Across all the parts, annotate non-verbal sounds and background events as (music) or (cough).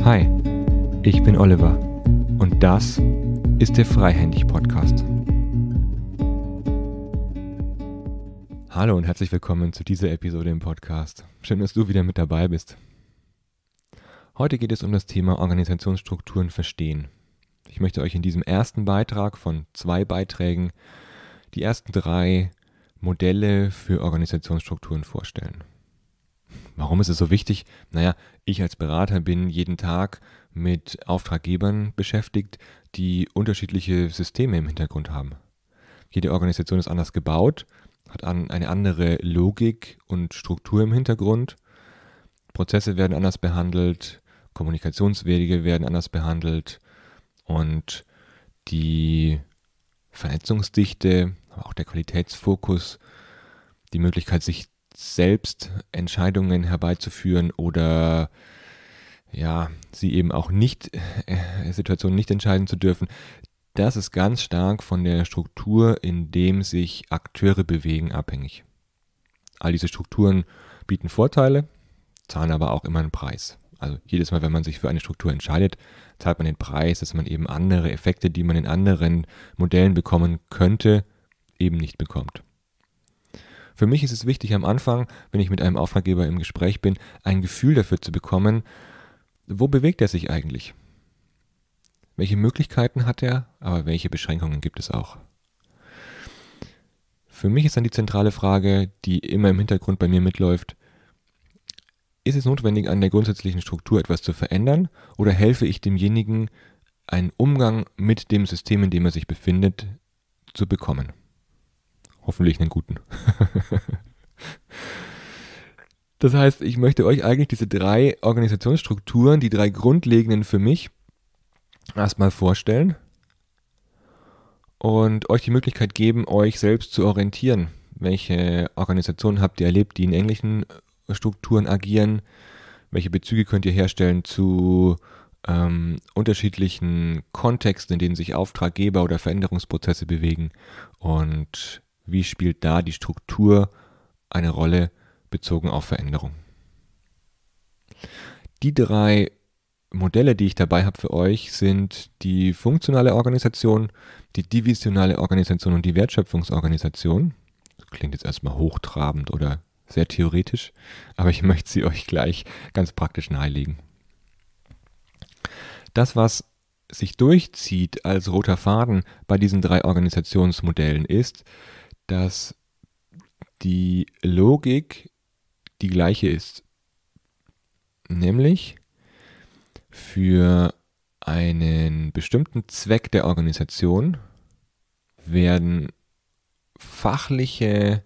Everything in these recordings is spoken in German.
Hi, ich bin Oliver und das ist der Freihändig-Podcast. Hallo und herzlich willkommen zu dieser Episode im Podcast. Schön, dass du wieder mit dabei bist. Heute geht es um das Thema Organisationsstrukturen verstehen. Ich möchte euch in diesem ersten Beitrag von zwei Beiträgen die ersten drei Modelle für Organisationsstrukturen vorstellen. Warum ist es so wichtig? Naja, ich als Berater bin jeden Tag mit Auftraggebern beschäftigt, die unterschiedliche Systeme im Hintergrund haben. Jede Organisation ist anders gebaut, hat eine andere Logik und Struktur im Hintergrund. Prozesse werden anders behandelt, Kommunikationswege werden anders behandelt und die Vernetzungsdichte auch der Qualitätsfokus, die Möglichkeit, sich selbst Entscheidungen herbeizuführen oder ja, sie eben auch nicht, äh, Situationen nicht entscheiden zu dürfen. Das ist ganz stark von der Struktur, in dem sich Akteure bewegen, abhängig. All diese Strukturen bieten Vorteile, zahlen aber auch immer einen Preis. Also jedes Mal, wenn man sich für eine Struktur entscheidet, zahlt man den Preis, dass man eben andere Effekte, die man in anderen Modellen bekommen könnte, eben nicht bekommt. Für mich ist es wichtig am Anfang, wenn ich mit einem Auftraggeber im Gespräch bin, ein Gefühl dafür zu bekommen, wo bewegt er sich eigentlich? Welche Möglichkeiten hat er, aber welche Beschränkungen gibt es auch? Für mich ist dann die zentrale Frage, die immer im Hintergrund bei mir mitläuft, ist es notwendig, an der grundsätzlichen Struktur etwas zu verändern oder helfe ich demjenigen, einen Umgang mit dem System, in dem er sich befindet, zu bekommen? Hoffentlich einen guten. das heißt, ich möchte euch eigentlich diese drei Organisationsstrukturen, die drei grundlegenden für mich, erstmal vorstellen und euch die Möglichkeit geben, euch selbst zu orientieren. Welche Organisationen habt ihr erlebt, die in englischen Strukturen agieren? Welche Bezüge könnt ihr herstellen zu ähm, unterschiedlichen Kontexten, in denen sich Auftraggeber oder Veränderungsprozesse bewegen? Und wie spielt da die Struktur eine Rolle bezogen auf Veränderung? Die drei Modelle, die ich dabei habe für euch, sind die funktionale Organisation, die divisionale Organisation und die Wertschöpfungsorganisation. Das klingt jetzt erstmal hochtrabend oder sehr theoretisch, aber ich (laughs) möchte sie euch gleich ganz praktisch nahelegen. Das, was sich durchzieht als roter Faden bei diesen drei Organisationsmodellen ist, dass die Logik die gleiche ist. Nämlich für einen bestimmten Zweck der Organisation werden fachliche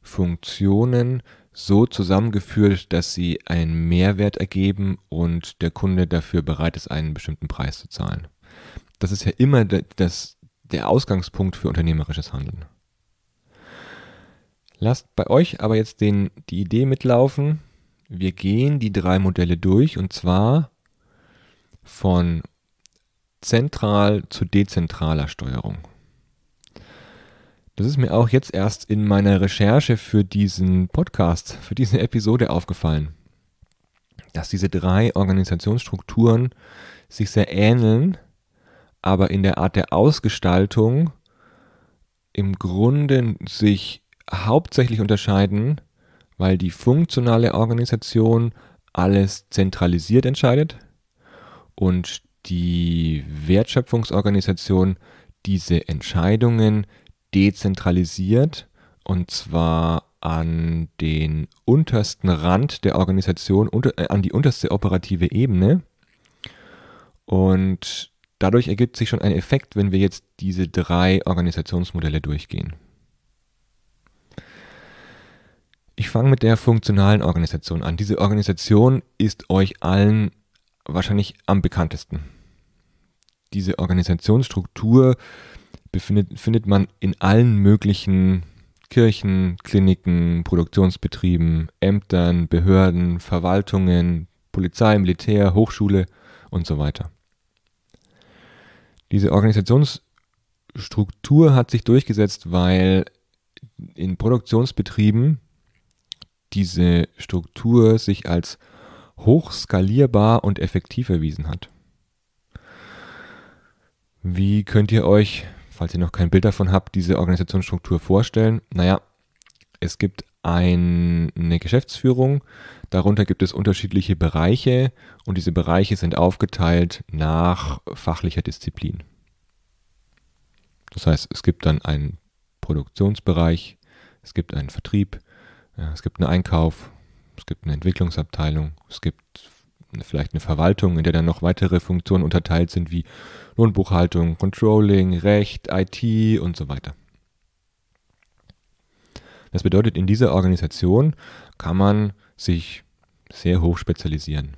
Funktionen so zusammengeführt, dass sie einen Mehrwert ergeben und der Kunde dafür bereit ist, einen bestimmten Preis zu zahlen. Das ist ja immer das, der Ausgangspunkt für unternehmerisches Handeln. Lasst bei euch aber jetzt den, die Idee mitlaufen. Wir gehen die drei Modelle durch und zwar von zentral zu dezentraler Steuerung. Das ist mir auch jetzt erst in meiner Recherche für diesen Podcast, für diese Episode aufgefallen, dass diese drei Organisationsstrukturen sich sehr ähneln, aber in der Art der Ausgestaltung im Grunde sich hauptsächlich unterscheiden, weil die funktionale Organisation alles zentralisiert entscheidet und die Wertschöpfungsorganisation diese Entscheidungen dezentralisiert und zwar an den untersten Rand der Organisation, unter, äh, an die unterste operative Ebene. Und dadurch ergibt sich schon ein Effekt, wenn wir jetzt diese drei Organisationsmodelle durchgehen. Ich fange mit der funktionalen Organisation an. Diese Organisation ist euch allen wahrscheinlich am bekanntesten. Diese Organisationsstruktur befindet, findet man in allen möglichen Kirchen, Kliniken, Produktionsbetrieben, Ämtern, Behörden, Verwaltungen, Polizei, Militär, Hochschule und so weiter. Diese Organisationsstruktur hat sich durchgesetzt, weil in Produktionsbetrieben diese Struktur sich als hoch skalierbar und effektiv erwiesen hat. Wie könnt ihr euch, falls ihr noch kein Bild davon habt, diese Organisationsstruktur vorstellen? Naja, es gibt eine Geschäftsführung, darunter gibt es unterschiedliche Bereiche und diese Bereiche sind aufgeteilt nach fachlicher Disziplin. Das heißt, es gibt dann einen Produktionsbereich, es gibt einen Vertrieb, ja, es gibt einen Einkauf, es gibt eine Entwicklungsabteilung, es gibt vielleicht eine Verwaltung, in der dann noch weitere Funktionen unterteilt sind wie Lohnbuchhaltung, Controlling, Recht, IT und so weiter. Das bedeutet, in dieser Organisation kann man sich sehr hoch spezialisieren.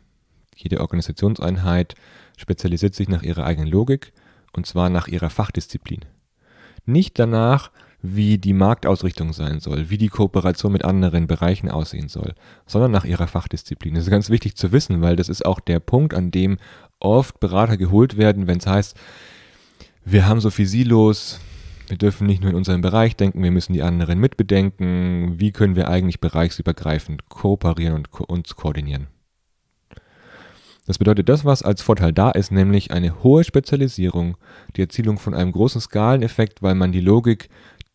Jede Organisationseinheit spezialisiert sich nach ihrer eigenen Logik und zwar nach ihrer Fachdisziplin. Nicht danach, wie die Marktausrichtung sein soll, wie die Kooperation mit anderen Bereichen aussehen soll, sondern nach ihrer Fachdisziplin. Das ist ganz wichtig zu wissen, weil das ist auch der Punkt, an dem oft Berater geholt werden, wenn es heißt, wir haben so viel Silos, wir dürfen nicht nur in unserem Bereich denken, wir müssen die anderen mitbedenken. Wie können wir eigentlich bereichsübergreifend kooperieren und ko uns koordinieren? Das bedeutet, das, was als Vorteil da ist, nämlich eine hohe Spezialisierung, die Erzielung von einem großen Skaleneffekt, weil man die Logik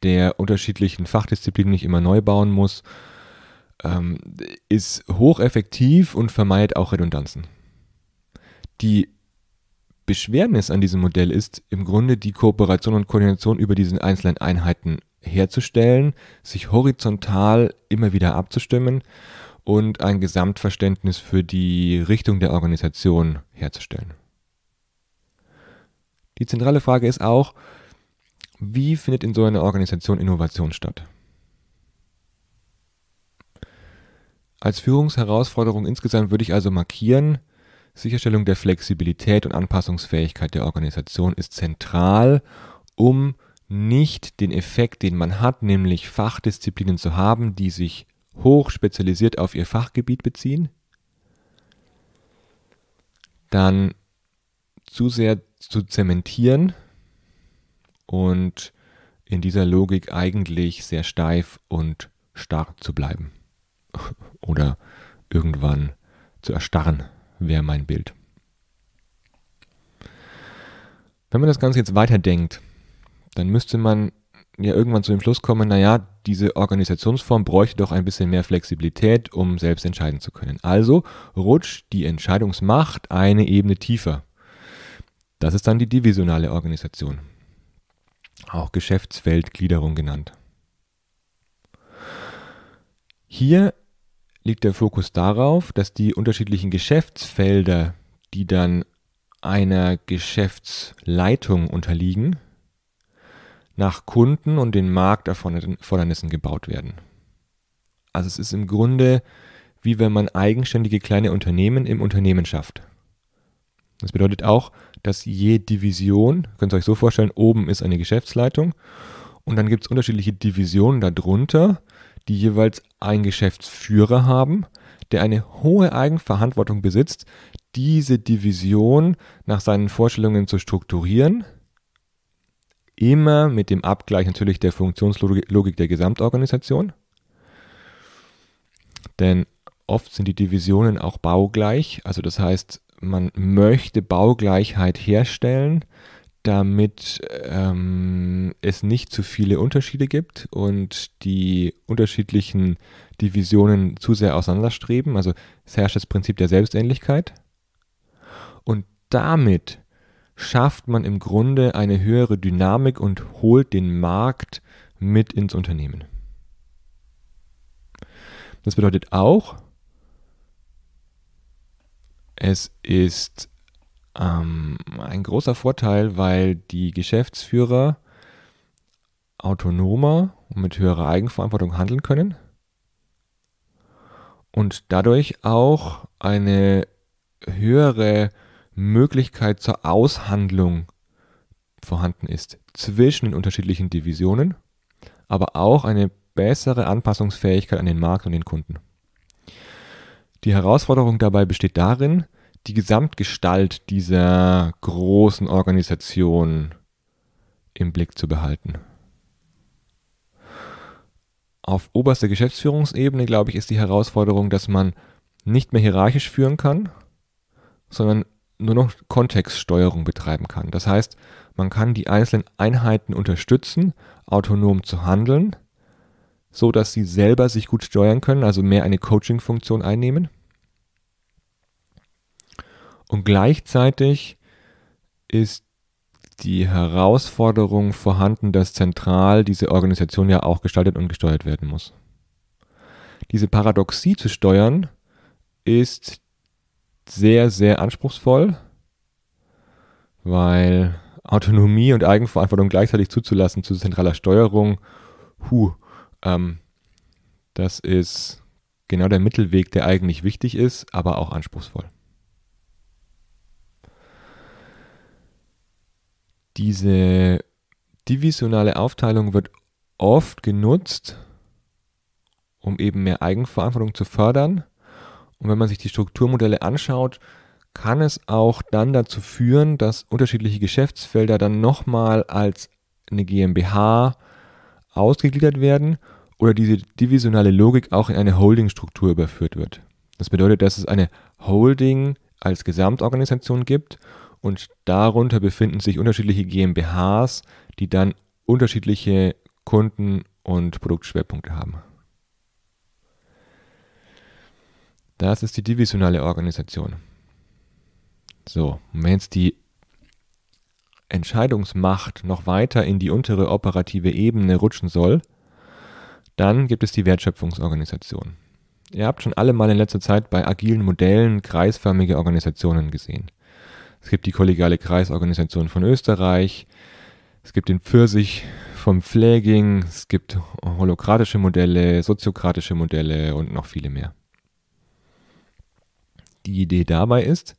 der unterschiedlichen Fachdisziplinen nicht immer neu bauen muss, ähm, ist hocheffektiv und vermeidet auch Redundanzen. Die Beschwernis an diesem Modell ist im Grunde die Kooperation und Koordination über diese einzelnen Einheiten herzustellen, sich horizontal immer wieder abzustimmen und ein Gesamtverständnis für die Richtung der Organisation herzustellen. Die zentrale Frage ist auch, wie findet in so einer Organisation Innovation statt? Als Führungsherausforderung insgesamt würde ich also markieren, Sicherstellung der Flexibilität und Anpassungsfähigkeit der Organisation ist zentral, um nicht den Effekt, den man hat, nämlich Fachdisziplinen zu haben, die sich hoch spezialisiert auf ihr Fachgebiet beziehen, dann zu sehr zu zementieren, und in dieser Logik eigentlich sehr steif und starr zu bleiben. (laughs) Oder irgendwann zu erstarren, wäre mein Bild. Wenn man das Ganze jetzt weiterdenkt, dann müsste man ja irgendwann zu dem Schluss kommen, naja, diese Organisationsform bräuchte doch ein bisschen mehr Flexibilität, um selbst entscheiden zu können. Also rutscht die Entscheidungsmacht eine Ebene tiefer. Das ist dann die divisionale Organisation auch Geschäftsfeldgliederung genannt. Hier liegt der Fokus darauf, dass die unterschiedlichen Geschäftsfelder, die dann einer Geschäftsleitung unterliegen, nach Kunden und den Markterfordernissen gebaut werden. Also es ist im Grunde wie wenn man eigenständige kleine Unternehmen im Unternehmen schafft. Das bedeutet auch, dass je Division, könnt ihr euch so vorstellen, oben ist eine Geschäftsleitung und dann gibt es unterschiedliche Divisionen darunter, die jeweils einen Geschäftsführer haben, der eine hohe Eigenverantwortung besitzt, diese Division nach seinen Vorstellungen zu strukturieren, immer mit dem Abgleich natürlich der Funktionslogik der Gesamtorganisation. Denn oft sind die Divisionen auch baugleich, also das heißt, man möchte Baugleichheit herstellen, damit ähm, es nicht zu viele Unterschiede gibt und die unterschiedlichen Divisionen zu sehr auseinanderstreben. Also es herrscht das Prinzip der Selbstähnlichkeit. Und damit schafft man im Grunde eine höhere Dynamik und holt den Markt mit ins Unternehmen. Das bedeutet auch, es ist ähm, ein großer Vorteil, weil die Geschäftsführer autonomer und mit höherer Eigenverantwortung handeln können und dadurch auch eine höhere Möglichkeit zur Aushandlung vorhanden ist zwischen den unterschiedlichen Divisionen, aber auch eine bessere Anpassungsfähigkeit an den Markt und den Kunden. Die Herausforderung dabei besteht darin, die Gesamtgestalt dieser großen Organisation im Blick zu behalten. Auf oberster Geschäftsführungsebene, glaube ich, ist die Herausforderung, dass man nicht mehr hierarchisch führen kann, sondern nur noch Kontextsteuerung betreiben kann. Das heißt, man kann die einzelnen Einheiten unterstützen, autonom zu handeln, so dass sie selber sich gut steuern können, also mehr eine Coaching-Funktion einnehmen. Und gleichzeitig ist die Herausforderung vorhanden, dass zentral diese Organisation ja auch gestaltet und gesteuert werden muss. Diese Paradoxie zu steuern ist sehr, sehr anspruchsvoll, weil Autonomie und Eigenverantwortung gleichzeitig zuzulassen zu zentraler Steuerung, huh, ähm, das ist genau der Mittelweg, der eigentlich wichtig ist, aber auch anspruchsvoll. Diese divisionale Aufteilung wird oft genutzt, um eben mehr Eigenverantwortung zu fördern. Und wenn man sich die Strukturmodelle anschaut, kann es auch dann dazu führen, dass unterschiedliche Geschäftsfelder dann nochmal als eine GmbH ausgegliedert werden oder diese divisionale Logik auch in eine Holding-Struktur überführt wird. Das bedeutet, dass es eine Holding als Gesamtorganisation gibt und darunter befinden sich unterschiedliche GmbHs, die dann unterschiedliche Kunden- und Produktschwerpunkte haben. Das ist die divisionale Organisation. So, und wenn jetzt die Entscheidungsmacht noch weiter in die untere operative Ebene rutschen soll, dann gibt es die Wertschöpfungsorganisation. Ihr habt schon alle mal in letzter Zeit bei agilen Modellen kreisförmige Organisationen gesehen. Es gibt die kollegiale Kreisorganisation von Österreich, es gibt den Pfirsich vom Pfleging, es gibt holokratische Modelle, soziokratische Modelle und noch viele mehr. Die Idee dabei ist,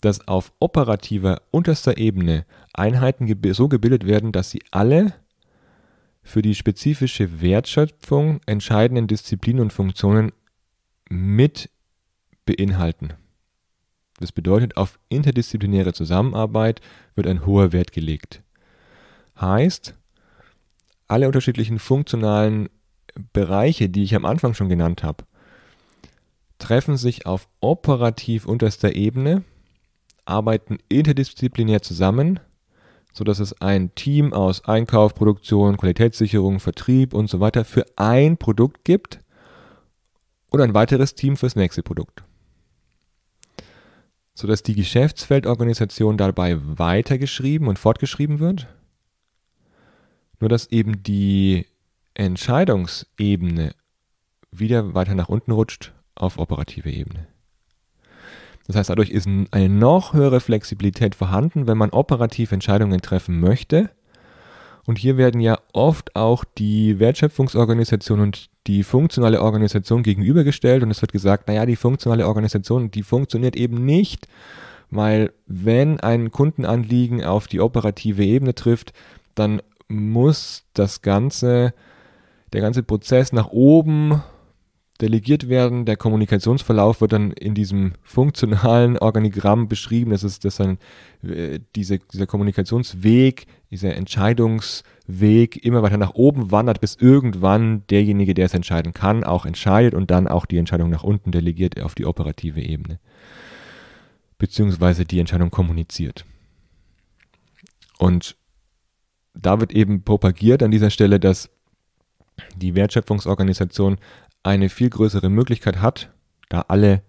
dass auf operativer unterster Ebene Einheiten so gebildet werden, dass sie alle für die spezifische Wertschöpfung entscheidenden Disziplinen und Funktionen mit beinhalten. Das bedeutet, auf interdisziplinäre Zusammenarbeit wird ein hoher Wert gelegt. Heißt, alle unterschiedlichen funktionalen Bereiche, die ich am Anfang schon genannt habe, treffen sich auf operativ unterster Ebene, arbeiten interdisziplinär zusammen sodass es ein Team aus Einkauf, Produktion, Qualitätssicherung, Vertrieb und so weiter für ein Produkt gibt und ein weiteres Team fürs nächste Produkt. Sodass die Geschäftsfeldorganisation dabei weitergeschrieben und fortgeschrieben wird, nur dass eben die Entscheidungsebene wieder weiter nach unten rutscht auf operative Ebene. Das heißt, dadurch ist eine noch höhere Flexibilität vorhanden, wenn man operativ Entscheidungen treffen möchte. Und hier werden ja oft auch die Wertschöpfungsorganisation und die funktionale Organisation gegenübergestellt und es wird gesagt, naja, die funktionale Organisation, die funktioniert eben nicht, weil wenn ein Kundenanliegen auf die operative Ebene trifft, dann muss das ganze, der ganze Prozess nach oben delegiert werden. Der Kommunikationsverlauf wird dann in diesem funktionalen Organigramm beschrieben. Das ist, dass dann äh, diese, dieser Kommunikationsweg, dieser Entscheidungsweg immer weiter nach oben wandert, bis irgendwann derjenige, der es entscheiden kann, auch entscheidet und dann auch die Entscheidung nach unten delegiert auf die operative Ebene. Beziehungsweise die Entscheidung kommuniziert. Und da wird eben propagiert an dieser Stelle, dass die Wertschöpfungsorganisation eine viel größere Möglichkeit hat, da alle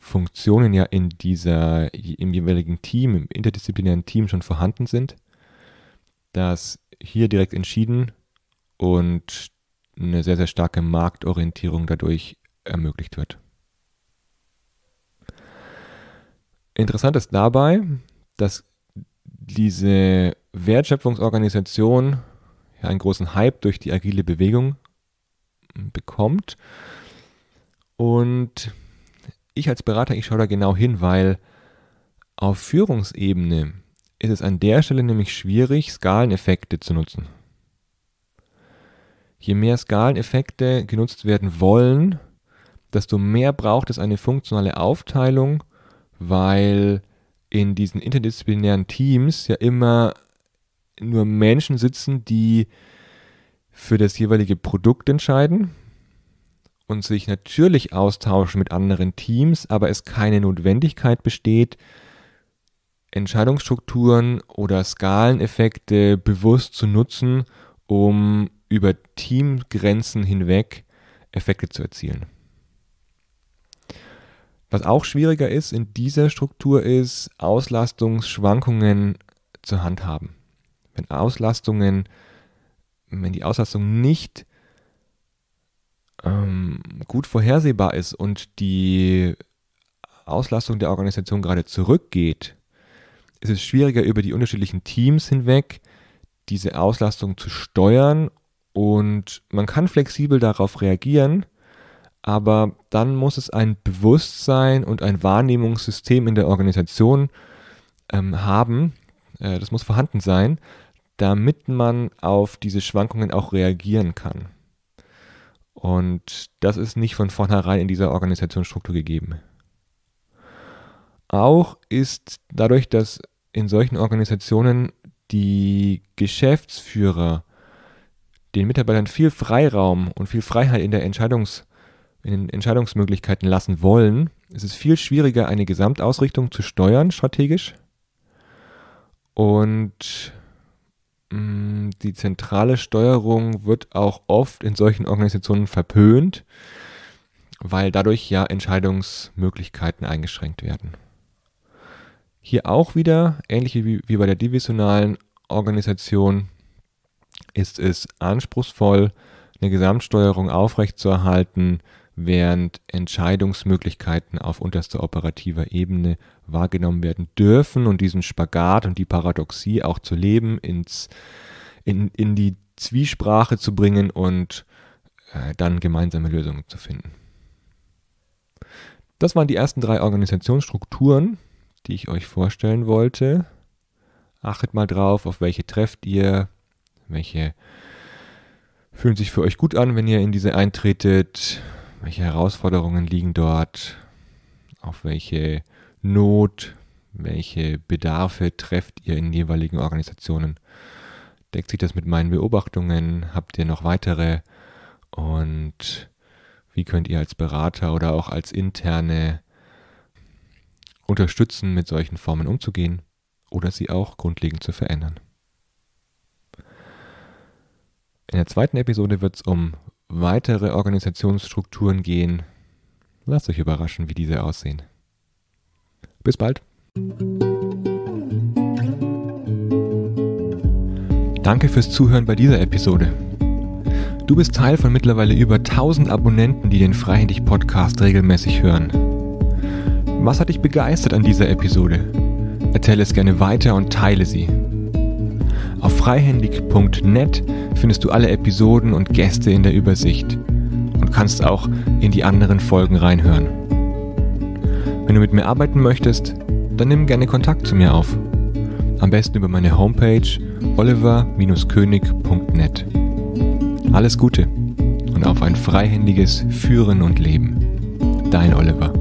Funktionen ja in dieser, im jeweiligen Team, im interdisziplinären Team schon vorhanden sind, dass hier direkt entschieden und eine sehr, sehr starke Marktorientierung dadurch ermöglicht wird. Interessant ist dabei, dass diese Wertschöpfungsorganisation ja einen großen Hype durch die agile Bewegung bekommt. Und ich als Berater, ich schaue da genau hin, weil auf Führungsebene ist es an der Stelle nämlich schwierig, Skaleneffekte zu nutzen. Je mehr Skaleneffekte genutzt werden wollen, desto mehr braucht es eine funktionale Aufteilung, weil in diesen interdisziplinären Teams ja immer nur Menschen sitzen, die für das jeweilige Produkt entscheiden und sich natürlich austauschen mit anderen Teams, aber es keine Notwendigkeit besteht, Entscheidungsstrukturen oder Skaleneffekte bewusst zu nutzen, um über Teamgrenzen hinweg Effekte zu erzielen. Was auch schwieriger ist in dieser Struktur ist, Auslastungsschwankungen zu handhaben. Wenn Auslastungen wenn die Auslastung nicht ähm, gut vorhersehbar ist und die Auslastung der Organisation gerade zurückgeht, ist es schwieriger über die unterschiedlichen Teams hinweg diese Auslastung zu steuern und man kann flexibel darauf reagieren, aber dann muss es ein Bewusstsein und ein Wahrnehmungssystem in der Organisation ähm, haben, äh, das muss vorhanden sein, damit man auf diese Schwankungen auch reagieren kann. Und das ist nicht von vornherein in dieser Organisationsstruktur gegeben. Auch ist dadurch, dass in solchen Organisationen die Geschäftsführer den Mitarbeitern viel Freiraum und viel Freiheit in, der Entscheidungs, in den Entscheidungsmöglichkeiten lassen wollen, ist es viel schwieriger, eine Gesamtausrichtung zu steuern strategisch. Und Mm, die zentrale Steuerung wird auch oft in solchen Organisationen verpönt, weil dadurch ja Entscheidungsmöglichkeiten eingeschränkt werden. Hier auch wieder, ähnlich wie, wie bei der divisionalen Organisation, ist es anspruchsvoll, eine Gesamtsteuerung aufrechtzuerhalten, während Entscheidungsmöglichkeiten auf unterster operativer Ebene wahrgenommen werden dürfen und diesen Spagat und die Paradoxie auch zu leben, ins, in, in die Zwiesprache zu bringen und äh, dann gemeinsame Lösungen zu finden. Das waren die ersten drei Organisationsstrukturen, die ich euch vorstellen wollte. Achtet mal drauf, auf welche trefft ihr, welche fühlen sich für euch gut an, wenn ihr in diese eintretet, welche Herausforderungen liegen dort? Auf welche Not, welche Bedarfe trefft ihr in jeweiligen Organisationen? Deckt sich das mit meinen Beobachtungen? Habt ihr noch weitere? Und wie könnt ihr als Berater oder auch als Interne unterstützen, mit solchen Formen umzugehen oder sie auch grundlegend zu verändern? In der zweiten Episode wird es um weitere Organisationsstrukturen gehen. Lasst euch überraschen, wie diese aussehen. Bis bald. Danke fürs Zuhören bei dieser Episode. Du bist Teil von mittlerweile über 1000 Abonnenten, die den Freihändig Podcast regelmäßig hören. Was hat dich begeistert an dieser Episode? Erzähle es gerne weiter und teile sie. Auf freihändig.net findest du alle Episoden und Gäste in der Übersicht und kannst auch in die anderen Folgen reinhören. Wenn du mit mir arbeiten möchtest, dann nimm gerne Kontakt zu mir auf. Am besten über meine Homepage oliver-könig.net. Alles Gute und auf ein freihändiges Führen und Leben. Dein Oliver.